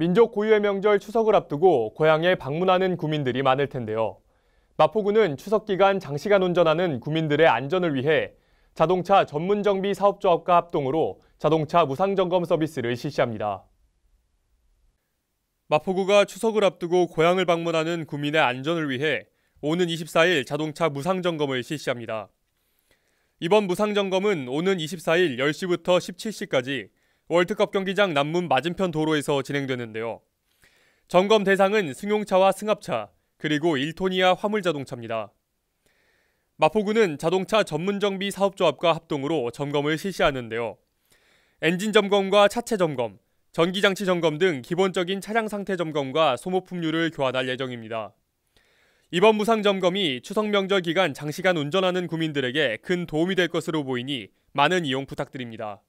민족 고유의 명절 추석을 앞두고 고향에 방문하는 구민들이 많을 텐데요. 마포구는 추석 기간 장시간 운전하는 구민들의 안전을 위해 자동차 전문 정비 사업조합과 합동으로 자동차 무상 점검 서비스를 실시합니다. 마포구가 추석을 앞두고 고향을 방문하는 구민의 안전을 위해 오는 24일 자동차 무상 점검을 실시합니다. 이번 무상 점검은 오는 24일 10시부터 17시까지 월드컵 경기장 남문 맞은편 도로에서 진행되는데요. 점검 대상은 승용차와 승합차, 그리고 1톤 이하 화물 자동차입니다. 마포구는 자동차 전문정비 사업조합과 합동으로 점검을 실시하는데요. 엔진 점검과 차체 점검, 전기장치 점검 등 기본적인 차량 상태 점검과 소모품류를 교환할 예정입니다. 이번 무상 점검이 추석 명절 기간 장시간 운전하는 구민들에게 큰 도움이 될 것으로 보이니 많은 이용 부탁드립니다.